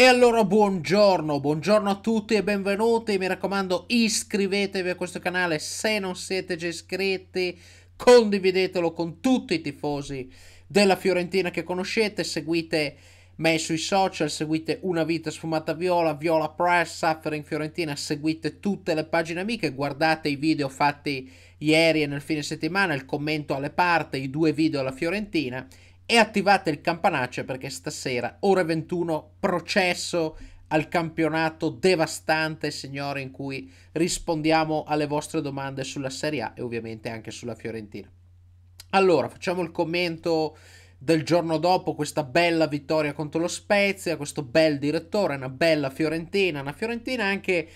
E allora buongiorno, buongiorno a tutti e benvenuti, mi raccomando iscrivetevi a questo canale se non siete già iscritti, condividetelo con tutti i tifosi della Fiorentina che conoscete, seguite me sui social, seguite Una Vita Sfumata Viola, Viola Press, Suffering Fiorentina, seguite tutte le pagine amiche, guardate i video fatti ieri e nel fine settimana, il commento alle parti, i due video alla Fiorentina e attivate il campanaccio perché stasera, ore 21, processo al campionato devastante, signore, in cui rispondiamo alle vostre domande sulla Serie A e ovviamente anche sulla Fiorentina. Allora, facciamo il commento del giorno dopo, questa bella vittoria contro lo Spezia, questo bel direttore, una bella Fiorentina, una Fiorentina anche...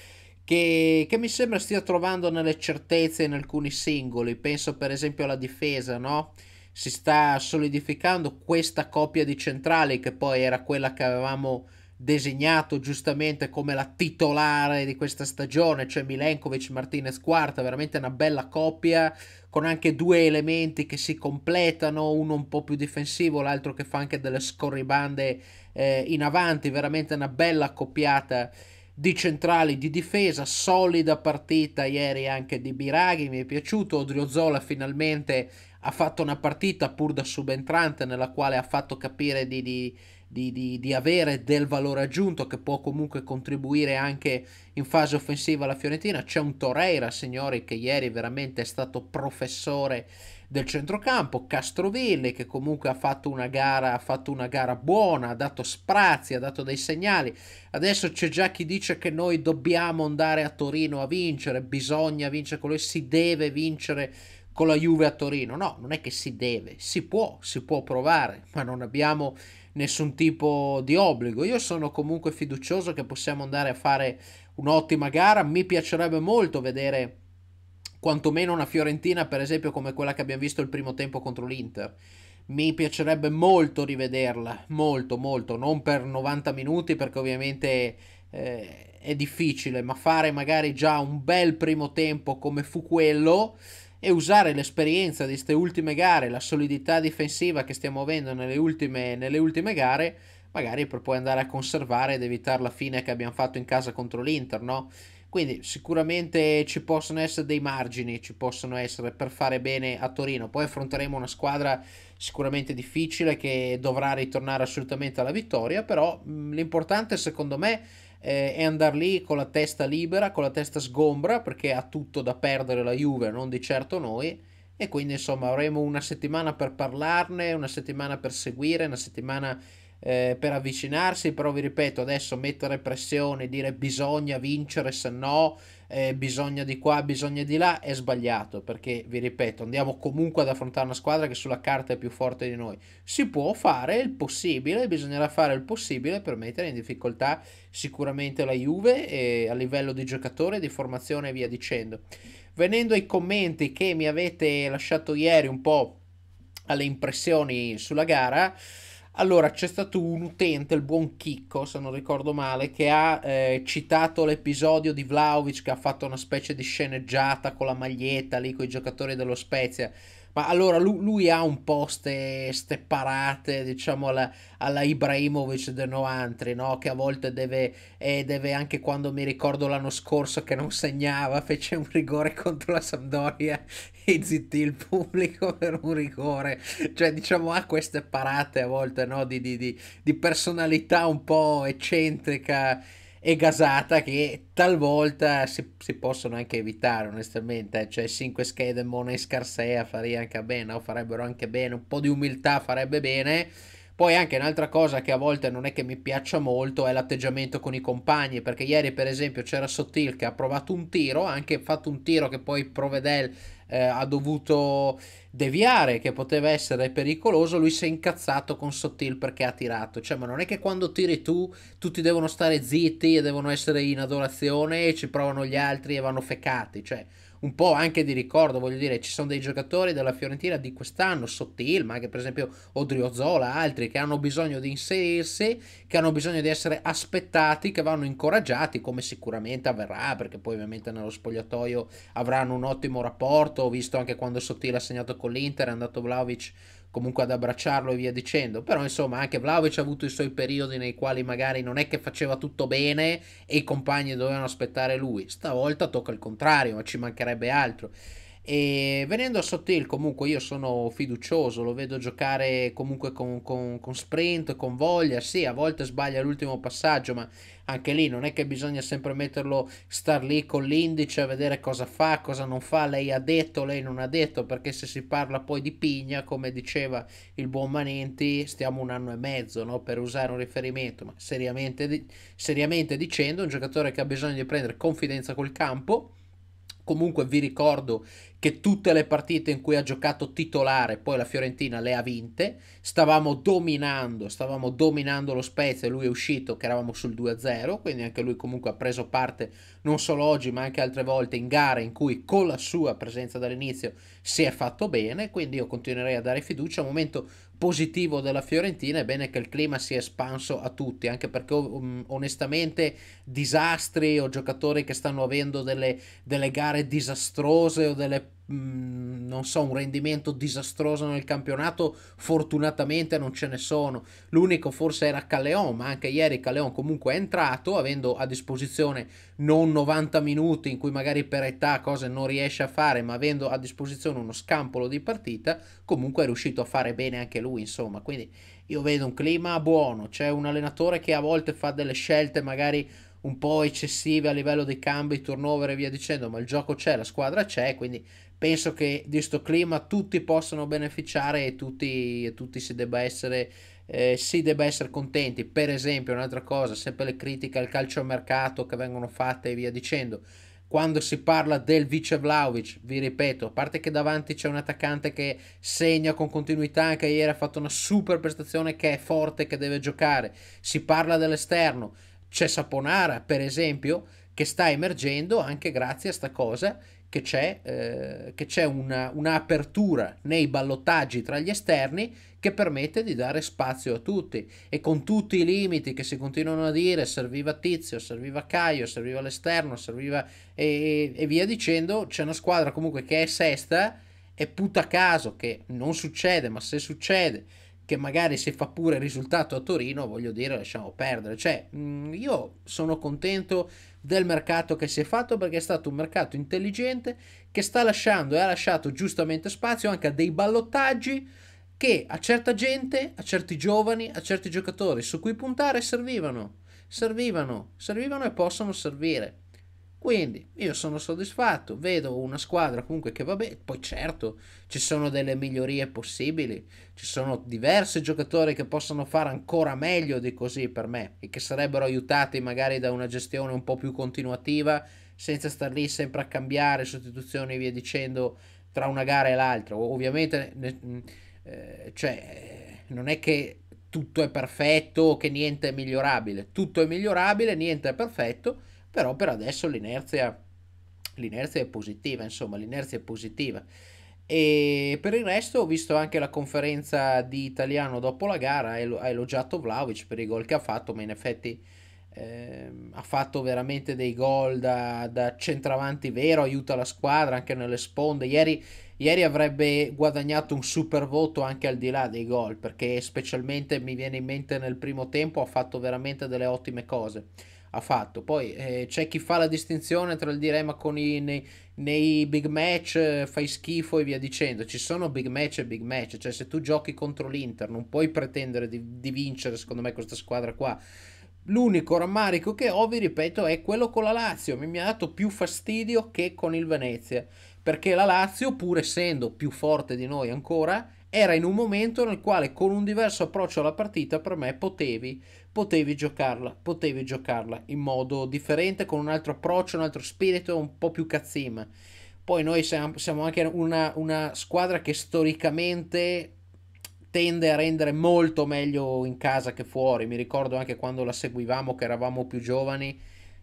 Che, che mi sembra stia trovando nelle certezze in alcuni singoli, penso per esempio alla difesa, no? si sta solidificando questa coppia di centrali che poi era quella che avevamo designato giustamente come la titolare di questa stagione, cioè Milenkovic, Martinez Quarta, veramente una bella coppia con anche due elementi che si completano, uno un po' più difensivo, l'altro che fa anche delle scorribande eh, in avanti, veramente una bella accoppiata di centrali di difesa, solida partita ieri anche di Biraghi, mi è piaciuto, Odrio Zola finalmente ha fatto una partita pur da subentrante nella quale ha fatto capire di, di di, di, di, avere del valore aggiunto che può comunque contribuire anche in fase offensiva alla Fiorentina. C'è un Torreira, signori, che ieri veramente è stato professore del centrocampo, Castrovilli che comunque ha fatto una gara, ha fatto una gara buona, ha dato sprazzi, ha dato dei segnali. Adesso c'è già chi dice che noi dobbiamo andare a Torino a vincere, bisogna vincere con lui, si deve vincere con la Juve a Torino. No, non è che si deve, si può, si può provare, ma non abbiamo nessun tipo di obbligo. Io sono comunque fiducioso che possiamo andare a fare un'ottima gara. Mi piacerebbe molto vedere quantomeno una Fiorentina, per esempio, come quella che abbiamo visto il primo tempo contro l'Inter. Mi piacerebbe molto rivederla, molto, molto, non per 90 minuti, perché ovviamente eh, è difficile, ma fare magari già un bel primo tempo come fu quello e usare l'esperienza di queste ultime gare, la solidità difensiva che stiamo avendo nelle ultime, nelle ultime gare, magari per poi andare a conservare ed evitare la fine che abbiamo fatto in casa contro l'Inter, no? Quindi sicuramente ci possono essere dei margini, ci possono essere per fare bene a Torino. Poi affronteremo una squadra sicuramente difficile che dovrà ritornare assolutamente alla vittoria, però mh, mm, l'importante secondo me eh, è andare lì con la testa libera, con la testa sgombra, perché ha tutto da perdere la Juve, non di certo noi. E quindi insomma avremo una settimana per parlarne, una settimana per seguire, una settimana per eh, per avvicinarsi, però vi ripeto, adesso mettere pressione, dire bisogna vincere, se no eh, bisogna di qua, bisogna di là, è sbagliato, perché vi ripeto, andiamo comunque ad affrontare una squadra che sulla carta è più forte di noi. Si può fare il possibile, bisognerà fare il possibile per mettere in difficoltà sicuramente la Juve eh, a livello di giocatore, di formazione e via dicendo. Venendo ai commenti che mi avete lasciato ieri un po' alle impressioni sulla gara, allora, c'è stato un utente, il buon Chicco, se non ricordo male, che ha eh, citato l'episodio di Vlaovic che ha fatto una specie di sceneggiata con la maglietta lì con i giocatori dello Spezia ma allora lui, lui ha un po' ste, ste parate, diciamo, alla, alla Ibrahimovic del 90, no? Che a volte deve, eh, deve, anche quando mi ricordo l'anno scorso che non segnava, fece un rigore contro la Sampdoria e zittì il pubblico per un rigore. Cioè, diciamo, ha queste parate a volte, no? Di, di, di, di personalità un po' eccentrica e gasata che talvolta si, si possono anche evitare onestamente, cioè 5 schede mona in scarsea farebbe anche bene, no? farebbero anche bene, un po' di umiltà farebbe bene. Poi anche un'altra cosa che a volte non è che mi piaccia molto è l'atteggiamento con i compagni, perché ieri per esempio c'era Sottil che ha provato un tiro, anche fatto un tiro che poi Provedel eh, ha dovuto deviare, che poteva essere pericoloso, lui si è incazzato con Sottil perché ha tirato. Cioè, ma non è che quando tiri tu tutti devono stare zitti e devono essere in adorazione e ci provano gli altri e vanno fecati. Cioè, un po' anche di ricordo, voglio dire, ci sono dei giocatori della Fiorentina di quest'anno, Sottil, ma anche per esempio Odrio Zola, altri che hanno bisogno di inserirsi, che hanno bisogno di essere aspettati, che vanno incoraggiati, come sicuramente avverrà, perché poi ovviamente nello spogliatoio avranno un ottimo rapporto ho visto anche quando Sottile ha segnato con l'Inter, è andato Vlaovic comunque ad abbracciarlo e via dicendo, però insomma anche Vlaovic ha avuto i suoi periodi nei quali magari non è che faceva tutto bene e i compagni dovevano aspettare lui, stavolta tocca il contrario, ma ci mancherebbe altro. E venendo a Sottil, comunque, io sono fiducioso, lo vedo giocare comunque con, con, con sprint, con voglia. Sì, a volte sbaglia l'ultimo passaggio, ma anche lì non è che bisogna sempre metterlo, star lì con l'indice a vedere cosa fa, cosa non fa. Lei ha detto, lei non ha detto, perché se si parla poi di pigna, come diceva il buon Manenti, stiamo un anno e mezzo no? per usare un riferimento. Ma seriamente, seriamente dicendo, un giocatore che ha bisogno di prendere confidenza col campo Comunque vi ricordo che tutte le partite in cui ha giocato titolare, poi la Fiorentina le ha vinte, stavamo dominando, stavamo dominando lo Spezia, e lui è uscito che eravamo sul 2-0, quindi anche lui comunque ha preso parte non solo oggi ma anche altre volte in gare in cui con la sua presenza dall'inizio si è fatto bene, quindi io continuerei a dare fiducia, un momento positivo della Fiorentina è bene che il clima sia espanso a tutti, anche perché um, onestamente disastri o giocatori che stanno avendo delle, delle gare disastrose o delle Mm, non so, un rendimento disastroso nel campionato, fortunatamente non ce ne sono. L'unico forse era Calleon, ma anche ieri Calleon comunque è entrato, avendo a disposizione non 90 minuti in cui magari per età cose non riesce a fare, ma avendo a disposizione uno scampolo di partita, comunque è riuscito a fare bene anche lui, insomma. Quindi io vedo un clima buono, c'è un allenatore che a volte fa delle scelte magari un po' eccessive a livello dei cambi, turnover e via dicendo, ma il gioco c'è, la squadra c'è, quindi penso che di questo clima tutti possano beneficiare e tutti, e tutti si debba essere eh, si debba essere contenti per esempio un'altra cosa sempre le critiche al calcio mercato che vengono fatte e via dicendo quando si parla del Vice Vlaovic, vi ripeto, a parte che davanti c'è un attaccante che segna con continuità, anche ieri ha fatto una super prestazione che è forte, che deve giocare, si parla dell'esterno, c'è Saponara per esempio che sta emergendo anche grazie a sta cosa che c'è, eh, che c'è una, un'apertura nei ballottaggi tra gli esterni che permette di dare spazio a tutti e con tutti i limiti che si continuano a dire serviva Tizio, serviva Caio, serviva l'esterno, serviva e, e via dicendo, c'è una squadra comunque che è sesta e puta caso che non succede, ma se succede che magari si fa pure il risultato a Torino, voglio dire lasciamo perdere, cioè mm, io sono contento del mercato che si è fatto perché è stato un mercato intelligente che sta lasciando e ha lasciato giustamente spazio anche a dei ballottaggi che a certa gente, a certi giovani, a certi giocatori su cui puntare servivano, servivano, servivano e possono servire. Quindi io sono soddisfatto, vedo una squadra comunque che va bene, poi certo ci sono delle migliorie possibili, ci sono diversi giocatori che possono fare ancora meglio di così per me e che sarebbero aiutati magari da una gestione un po' più continuativa senza star lì sempre a cambiare sostituzioni e via dicendo tra una gara e l'altra. Ovviamente mm, eh, cioè, eh, non è che tutto è perfetto, o che niente è migliorabile, tutto è migliorabile, niente è perfetto però per adesso l'inerzia, l'inerzia è positiva, insomma l'inerzia è positiva. E per il resto ho visto anche la conferenza di Italiano dopo la gara, ha elogiato Vlaovic per i gol che ha fatto, ma in effetti ehm, ha fatto veramente dei gol da, da centravanti vero, aiuta la squadra anche nelle sponde. Ieri ieri avrebbe guadagnato un super voto anche al di là dei gol, perché specialmente mi viene in mente nel primo tempo ha fatto veramente delle ottime cose. Ha fatto. Poi eh, c'è chi fa la distinzione tra il dire ma con i, nei, nei big match eh, fai schifo e via dicendo. Ci sono big match e big match, cioè se tu giochi contro l'Inter non puoi pretendere di, di vincere secondo me questa squadra qua L'unico rammarico che ho, vi ripeto, è quello con la Lazio. Mi ha dato più fastidio che con il Venezia. Perché la Lazio, pur essendo più forte di noi ancora, era in un momento nel quale con un diverso approccio alla partita per me potevi, potevi giocarla, potevi giocarla in modo differente, con un altro approccio, un altro spirito, un po' più cazzima. Poi noi siamo, siamo anche una, una squadra che storicamente tende a rendere molto meglio in casa che fuori. Mi ricordo anche quando la seguivamo, che eravamo più giovani,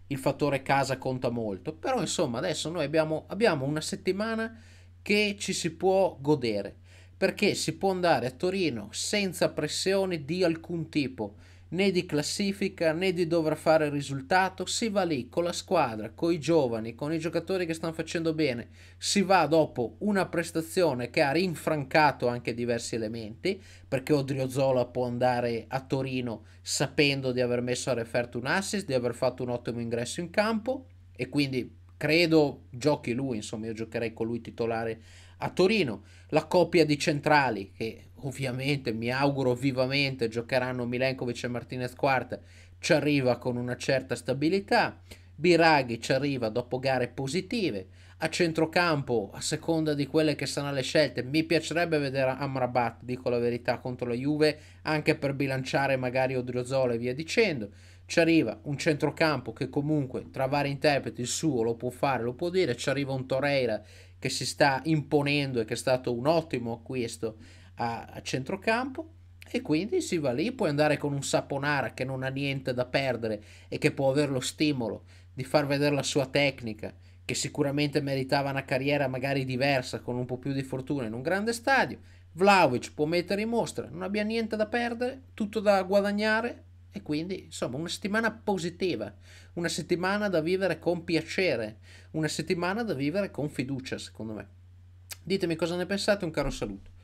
il fattore casa conta molto. Però insomma, adesso noi abbiamo, abbiamo una settimana che ci si può godere perché si può andare a Torino senza pressioni di alcun tipo né di classifica né di dover fare risultato, si va lì con la squadra, con i giovani, con i giocatori che stanno facendo bene, si va dopo una prestazione che ha rinfrancato anche diversi elementi, perché Odrio Zola può andare a Torino sapendo di aver messo a referto un assist, di aver fatto un ottimo ingresso in campo e quindi credo giochi lui, insomma io giocherei con lui titolare a Torino la coppia di centrali, che ovviamente mi auguro vivamente giocheranno Milenkovic e Martinez Quart, ci arriva con una certa stabilità. Biraghi ci arriva dopo gare positive a centrocampo, a seconda di quelle che saranno le scelte. Mi piacerebbe vedere Amrabat, dico la verità, contro la Juve, anche per bilanciare magari Odriozola e via dicendo. Ci arriva un centrocampo che comunque tra vari interpreti il suo lo può fare, lo può dire. Ci arriva un Torreira che si sta imponendo e che è stato un ottimo acquisto a, a centrocampo e quindi si va lì, puoi andare con un Saponara che non ha niente da perdere e che può avere lo stimolo di far vedere la sua tecnica che sicuramente meritava una carriera magari diversa con un po' più di fortuna in un grande stadio. Vlaovic può mettere in mostra, non abbia niente da perdere, tutto da guadagnare e quindi insomma una settimana positiva, una settimana da vivere con piacere, una settimana da vivere con fiducia secondo me. Ditemi cosa ne pensate, un caro saluto.